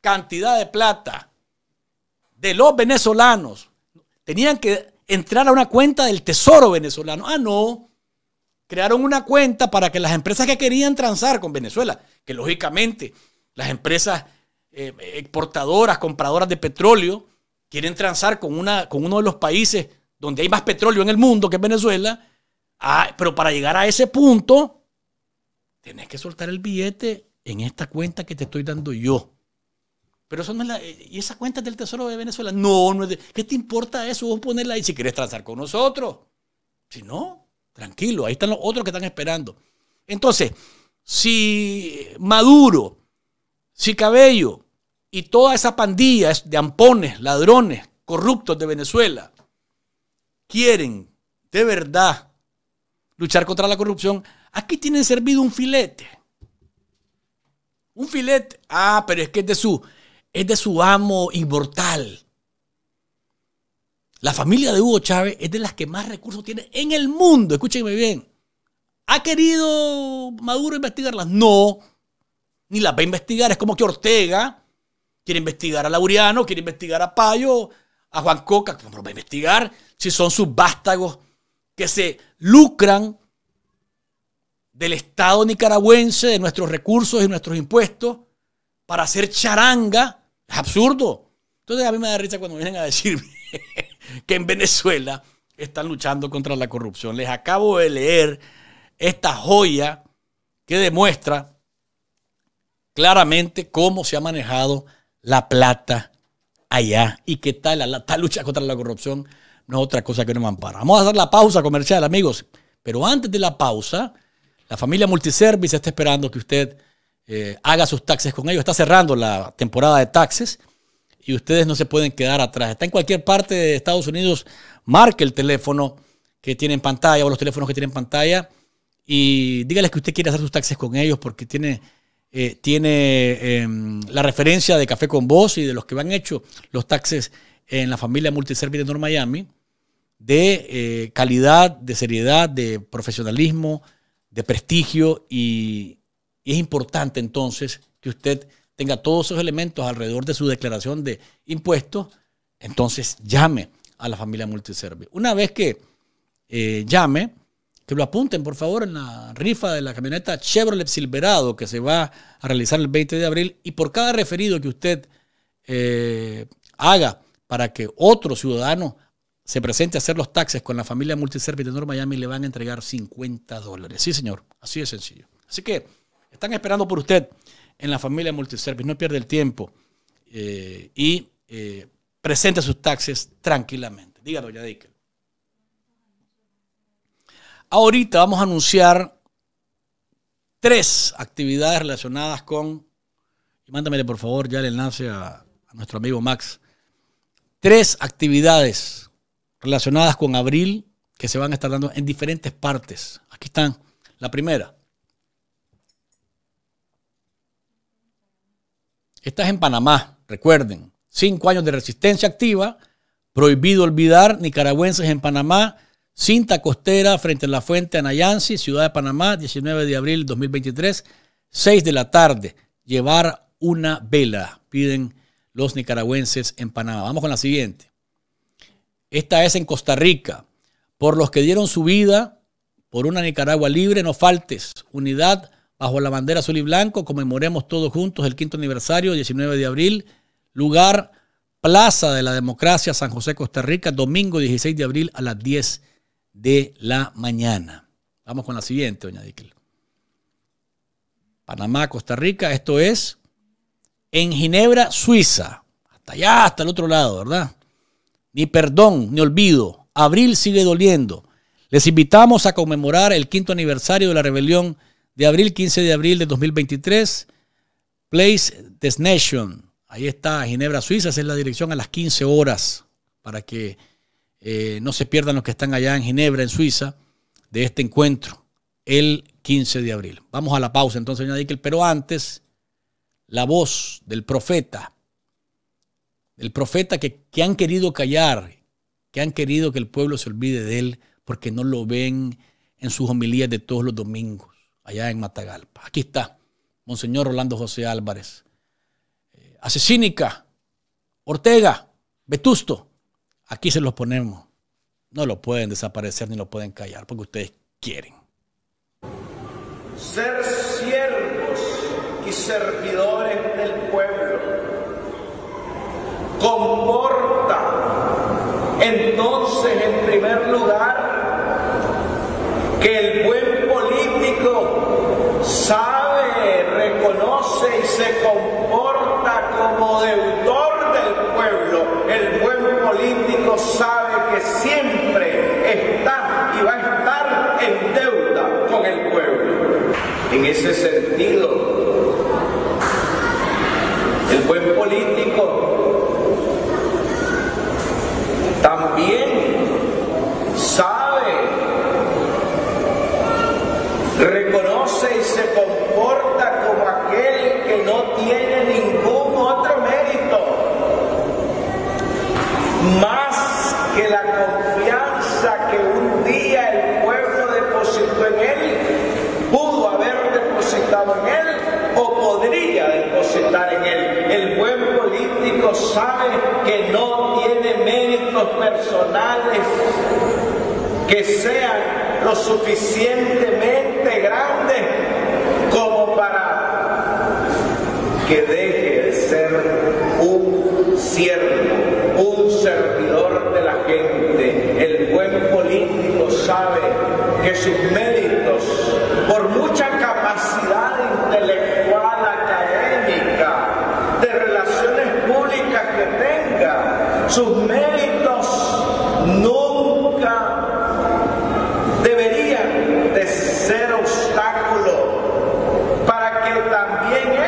cantidad de plata de los venezolanos. Tenían que entrar a una cuenta del Tesoro venezolano. Ah, no. Crearon una cuenta para que las empresas que querían transar con Venezuela, que lógicamente las empresas eh, exportadoras, compradoras de petróleo, quieren transar con, una, con uno de los países donde hay más petróleo en el mundo que Venezuela, ah, pero para llegar a ese punto, tenés que soltar el billete en esta cuenta que te estoy dando yo. Pero eso no es la, eh, y esa cuenta es del Tesoro de Venezuela. No, no es de, ¿Qué te importa eso? Vos ponerla ahí si quieres transar con nosotros. Si no, tranquilo, ahí están los otros que están esperando. Entonces, si Maduro, si Cabello y toda esa pandilla de ampones, ladrones, corruptos de Venezuela quieren de verdad luchar contra la corrupción, aquí tienen servido un filete. Un filete. Ah, pero es que es de su es de su amo inmortal. La familia de Hugo Chávez es de las que más recursos tiene en el mundo. Escúchenme bien. ¿Ha querido Maduro investigarlas? No. Ni las va a investigar. Es como que Ortega quiere investigar a Laureano, quiere investigar a Payo, a Juan Coca. ¿Cómo va a investigar si son sus vástagos que se lucran del Estado nicaragüense, de nuestros recursos y nuestros impuestos? para hacer charanga. Es absurdo. Entonces a mí me da risa cuando vienen a decirme que en Venezuela están luchando contra la corrupción. Les acabo de leer esta joya que demuestra claramente cómo se ha manejado la plata allá y qué tal lucha contra la corrupción no es otra cosa que me mampara. Vamos a hacer la pausa comercial, amigos. Pero antes de la pausa, la familia Multiservice está esperando que usted eh, haga sus taxes con ellos. Está cerrando la temporada de taxes y ustedes no se pueden quedar atrás. Está en cualquier parte de Estados Unidos, marque el teléfono que tiene en pantalla o los teléfonos que tienen en pantalla y dígales que usted quiere hacer sus taxes con ellos porque tiene, eh, tiene em, la referencia de Café con Vos y de los que han hecho los taxes en la familia Multiservice de North Miami de eh, calidad, de seriedad, de profesionalismo, de prestigio y y es importante entonces que usted tenga todos esos elementos alrededor de su declaración de impuestos, entonces llame a la familia Multiservice. Una vez que eh, llame, que lo apunten por favor en la rifa de la camioneta Chevrolet Silverado que se va a realizar el 20 de abril y por cada referido que usted eh, haga para que otro ciudadano se presente a hacer los taxes con la familia Multiservice de North Miami, le van a entregar 50 dólares. Sí, señor, así de sencillo. Así que están esperando por usted en la familia Multiservice. No pierda el tiempo eh, y eh, presente sus taxes tranquilamente. Dígalo, ya Dickel. Ahorita vamos a anunciar tres actividades relacionadas con, y mándamele por favor ya el enlace a nuestro amigo Max, tres actividades relacionadas con abril que se van a estar dando en diferentes partes. Aquí están. La primera, Estás en Panamá, recuerden, cinco años de resistencia activa, prohibido olvidar, nicaragüenses en Panamá, cinta costera frente a la fuente Anayansi, Ciudad de Panamá, 19 de abril 2023, 6 de la tarde, llevar una vela, piden los nicaragüenses en Panamá. Vamos con la siguiente. Esta es en Costa Rica. Por los que dieron su vida por una Nicaragua libre, no faltes. Unidad bajo la bandera azul y blanco. Conmemoremos todos juntos el quinto aniversario, 19 de abril, lugar Plaza de la Democracia, San José, Costa Rica, domingo 16 de abril a las 10 de la mañana. Vamos con la siguiente, doña Dickel. Panamá, Costa Rica, esto es en Ginebra, Suiza. Hasta allá, hasta el otro lado, ¿verdad? Ni perdón, ni olvido. Abril sigue doliendo. Les invitamos a conmemorar el quinto aniversario de la rebelión de abril, 15 de abril de 2023, Place Destination. Ahí está Ginebra, Suiza, esa es la dirección a las 15 horas para que eh, no se pierdan los que están allá en Ginebra, en Suiza, de este encuentro el 15 de abril. Vamos a la pausa entonces, señor Dickel, pero antes, la voz del profeta, del profeta que, que han querido callar, que han querido que el pueblo se olvide de él porque no lo ven en sus homilías de todos los domingos allá en Matagalpa. Aquí está, Monseñor Rolando José Álvarez. Eh, Asesínica, Ortega, Vetusto, aquí se los ponemos. No lo pueden desaparecer ni lo pueden callar porque ustedes quieren. Ser siervos y servidores del pueblo comporta entonces en primer lugar que el pueblo sabe, reconoce y se comporta como deudor del pueblo. El buen político sabe que siempre está y va a estar en deuda con el pueblo. En ese sentido, El buen político sabe que no tiene méritos personales que sean lo suficientemente grandes como para que deje de ser un siervo, un servidor de la gente. El buen político sabe que sus méritos, por mucha capacidad intelectual, también ¿eh?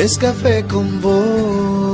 es café con vos.